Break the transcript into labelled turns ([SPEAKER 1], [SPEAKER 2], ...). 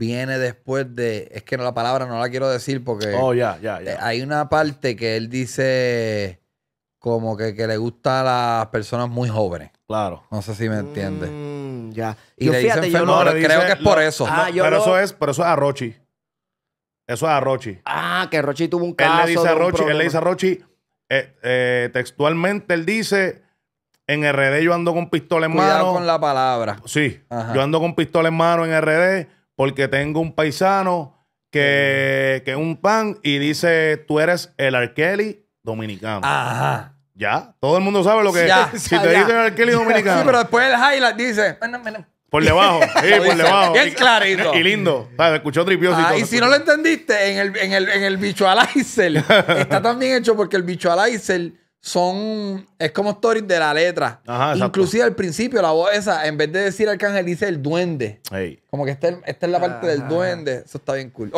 [SPEAKER 1] viene después de. Es que la palabra no la quiero decir porque. Oh, ya, ya, eh, ya. Hay una parte que él dice como que, le gusta a las personas muy jóvenes.
[SPEAKER 2] Claro. No sé si me mm, entiende ya. Y le fíjate, dicen yo creo que es por eso. Ah, pero, eso es, pero eso es a Rochi. Eso es a Rochi. Ah, que Rochi tuvo un caso. Él le dice a Rochi, eh, eh, textualmente él dice. En RD yo ando con pistola en Cuidado con la palabra. Sí. Yo ando con pistola en mano en RD porque tengo un paisano eh. que, es un pan y dice, tú eres el Arkeli dominicano. Ajá. Ya, todo el mundo sabe lo que es. Si te dicen Arkeli dominicano. Sí, pero
[SPEAKER 1] después el highlight dice.
[SPEAKER 2] Por debajo, sí, por debajo. Bien clarito. Y lindo. ¿sabes? Escuchó tripioso ah, y todo. si no
[SPEAKER 1] lo entendiste, en el, en el, en el visualizer está también hecho porque el visualizer son. Es como stories de la letra. Ajá, Inclusive al principio, la voz esa, en vez de decir arcángel, dice el duende. Como que esta es, la parte del duende. Eso está bien cool.